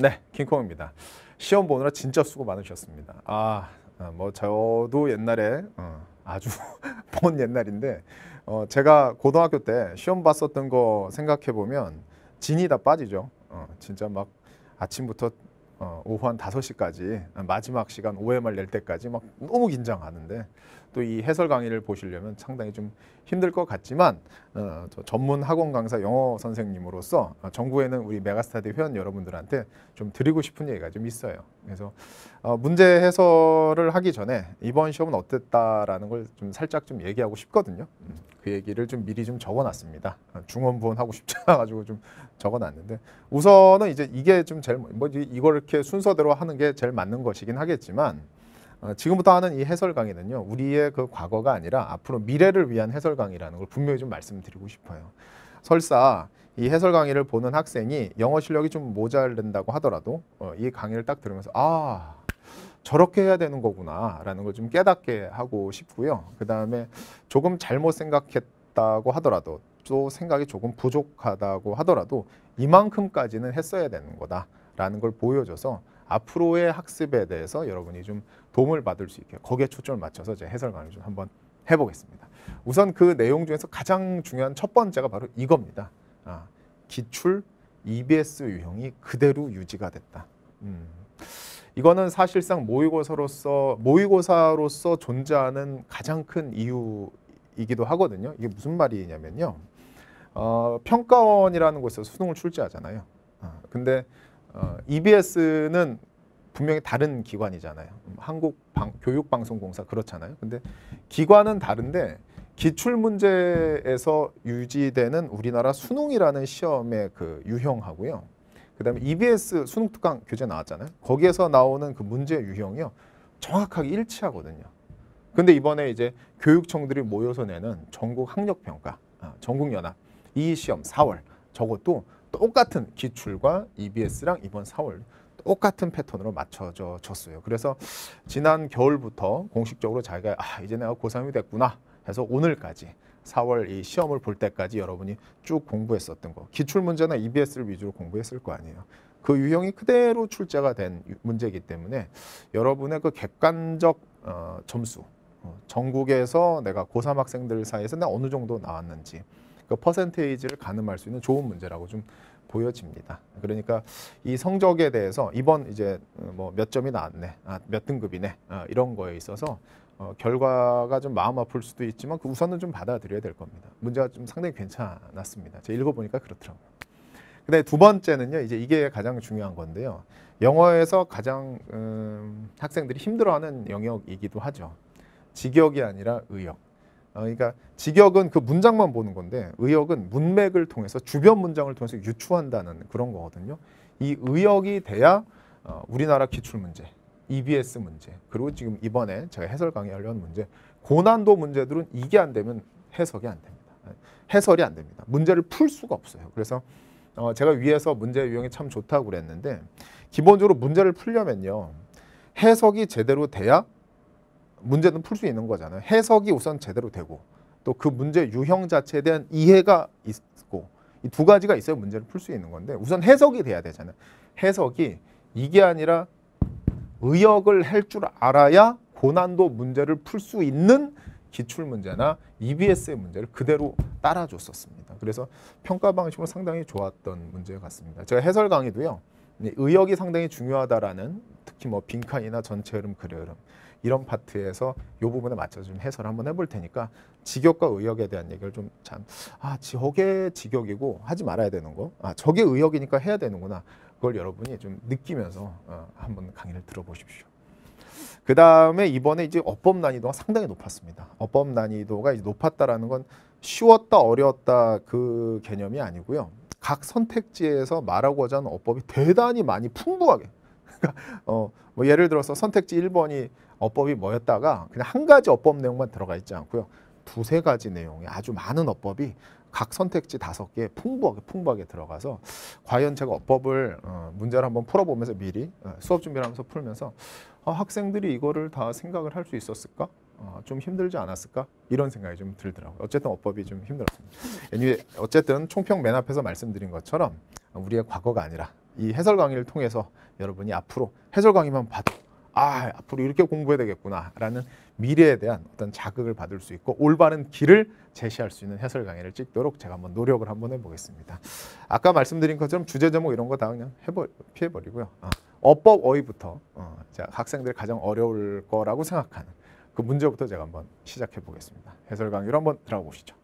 네, 킹콩입니다. 시험 보느라 진짜 수고 많으셨습니다. 아, 아 뭐 저도 옛날에 어, 아주 먼 옛날인데 어, 제가 고등학교 때 시험 봤었던 거 생각해 보면 진이 다 빠지죠. 어, 진짜 막 아침부터 어, 오후 한 5시까지 마지막 시간 OMR 낼 때까지 막 너무 긴장하는데 또 이 해설 강의를 보시려면 상당히 좀 힘들 것 같지만 어, 전문 학원 강사 영어 선생님으로서 정부에는 우리 메가스타디 회원 여러분들한테 좀 드리고 싶은 얘기가 좀 있어요. 그래서 어, 문제 해설을 하기 전에 이번 시험은 어땠다라는 걸 좀 살짝 좀 얘기하고 싶거든요. 음. 그 얘기를 좀 미리 좀 적어놨습니다. 어, 중원부원 하고 싶지 않아가지고 좀 적어놨는데 우선은 이제 이게 좀 제일 뭐, 뭐 이걸 이렇게 순서대로 하는 게 제일 맞는 것이긴 하겠지만 어, 지금부터 하는 이 해설 강의는요 우리의 그 과거가 아니라 앞으로 미래를 위한 해설 강의라는 걸 분명히 좀 말씀드리고 싶어요. 설사 이 해설 강의를 보는 학생이 영어 실력이 좀 모자른다고 하더라도 어, 이 강의를 딱 들으면서 아 저렇게 해야 되는 거구나라는 걸 좀 깨닫게 하고 싶고요. 그 다음에 조금 잘못 생각했다고 하더라도 또 생각이 조금 부족하다고 하더라도 이만큼까지는 했어야 되는 거다라는 걸 보여줘서 앞으로의 학습에 대해서 여러분이 좀 도움을 받을 수 있게 거기에 초점을 맞춰서 제해설 강의를 좀 한번 해보겠습니다. 우선 그 내용 중에서 가장 중요한 첫 번째가 바로 이겁니다. 아, 기출 EBS 유형이 그대로 유지가 됐다. 음. 이거는 사실상 모의고사로서 모의고사로서 존재하는 가장 큰 이유이기도 하거든요. 이게 무슨 말이냐면요. 어, 평가원이라는 곳에서 수능을 출제하잖아요. 어, 근데 어, EBS는 분명히 다른 기관이잖아요. 음, 한국 방, 교육방송공사 그렇잖아요. 근데 기관은 다른데 기출 문제에서 유지되는 우리나라 수능이라는 시험의 그 유형하고요. 그다음에 EBS 수능 특강 교재 나왔잖아요. 거기에서 나오는 그 문제 유형이요. 정확하게 일치하거든요. 근데 이번에 이제 교육청들이 모여서 내는 전국 학력 평가, 아, 전국 연합 이 시험 4월 저것도 똑같은 기출과 EBS랑 이번 4월 똑같은 패턴으로 맞춰졌어요. 져 그래서 지난 겨울부터 공식적으로 자기가 아, 이제 내가 고3이 됐구나. 해서 오늘까지 4월 이 시험을 볼 때까지 여러분이 쭉 공부했었던 거. 기출문제나 EBS를 위주로 공부했을 거 아니에요. 그 유형이 그대로 출제가 된 문제이기 때문에 여러분의 그 객관적 어, 점수, 어, 전국에서 내가 고3 학생들 사이에서 나 어느 정도 나왔는지 그 퍼센테이지를 가늠할 수 있는 좋은 문제라고 좀 보여집니다. 그러니까 이 성적에 대해서 이번 이제 어, 뭐몇 점이 나왔네, 아, 몇 등급이네 아, 이런 거에 있어서 어, 결과가 좀 마음 아플 수도 있지만 그 우선은 좀 받아들여야 될 겁니다. 문제가 좀 상당히 괜찮았습니다. 제가 읽어보니까 그렇더라고요. 근데 두 번째는요, 이제 이게 가장 중요한 건데요. 영어에서 가장 음, 학생들이 힘들어하는 영역이기도 하죠. 직역이 아니라 의역. 어, 그러니까 직역은 그 문장만 보는 건데 의역은 문맥을 통해서 주변 문장을 통해서 유추한다는 그런 거거든요. 이 의역이 돼야 어, 우리나라 기출 문제 EBS 문제 그리고 지금 이번에 제가 해설 강의 하려는 문제 고난도 문제들은 이게 안 되면 해석이 안 됩니다. 해설이 안 됩니다. 문제를 풀 수가 없어요. 그래서 어, 제가 위에서 문제 유형이 참 좋다고 그랬는데 기본적으로 문제를 풀려면요. 해석이 제대로 돼야 문제는 풀 수 있는 거잖아요. 해석이 우선 제대로 되고 또 그 문제 유형 자체에 대한 이해가 있고 이두 가지가 있어야 문제를 풀 수 있는 건데 우선 해석이 돼야 되잖아요. 해석이 이게 아니라 의역을 할 줄 알아야 고난도 문제를 풀 수 있는 기출문제나 EBS의 문제를 그대로 따라줬었습니다. 그래서 평가 방식으로 상당히 좋았던 문제 같습니다. 제가 해설 강의도요. 의역이 상당히 중요하다라는 특히 뭐 빈칸이나 전체 흐름, 그래 흐름 이런 파트에서 이 부분에 맞춰서 좀 해설 한번 해볼 테니까 직역과 의역에 대한 얘기를 좀 참아 저게 직역이고 하지 말아야 되는 거, 아 저게 의역이니까 해야 되는구나 그걸 여러분이 좀 느끼면서 어, 한번 강의를 들어보십시오. 그 다음에 이번에 이제 어법 난이도가 상당히 높았습니다. 어법 난이도가 높았다라는 건 쉬웠다 어려웠다 그 개념이 아니고요. 각 선택지에서 말하고자 하는 어법이 대단히 많이 풍부하게 그러니까, 어, 뭐 예를 들어서 선택지 1번이 어법이 뭐였다가 그냥 한 가지 어법 내용만 들어가 있지 않고요. 두세 가지 내용의 아주 많은 어법이 각 선택지 다섯 개 풍부하게 풍부하게 들어가서 과연 제가 어법을 어, 문제를 한번 풀어보면서 미리 어, 수업 준비를 하면서 풀면서 아, 학생들이 이거를 다 생각을 할 수 있었을까? 어, 좀 힘들지 않았을까? 이런 생각이 좀 들더라고요. 어쨌든 어법이 좀 힘들었습니다. 어쨌든 총평 맨 앞에서 말씀드린 것처럼 우리의 과거가 아니라 이 해설 강의를 통해서 여러분이 앞으로 해설 강의만 봐도 아 앞으로 이렇게 공부해야 되겠구나라는 미래에 대한 어떤 자극을 받을 수 있고 올바른 길을 제시할 수 있는 해설 강의를 찍도록 제가 한번 노력을 한번 해보겠습니다. 아까 말씀드린 것처럼 주제 제목 이런 거 다 그냥 해버 피해버리고요. 아, 어법 어휘부터 어, 학생들 가장 어려울 거라고 생각하는 그 문제부터 제가 한번 시작해 보겠습니다. 해설 강의로 한번 들어가 보시죠.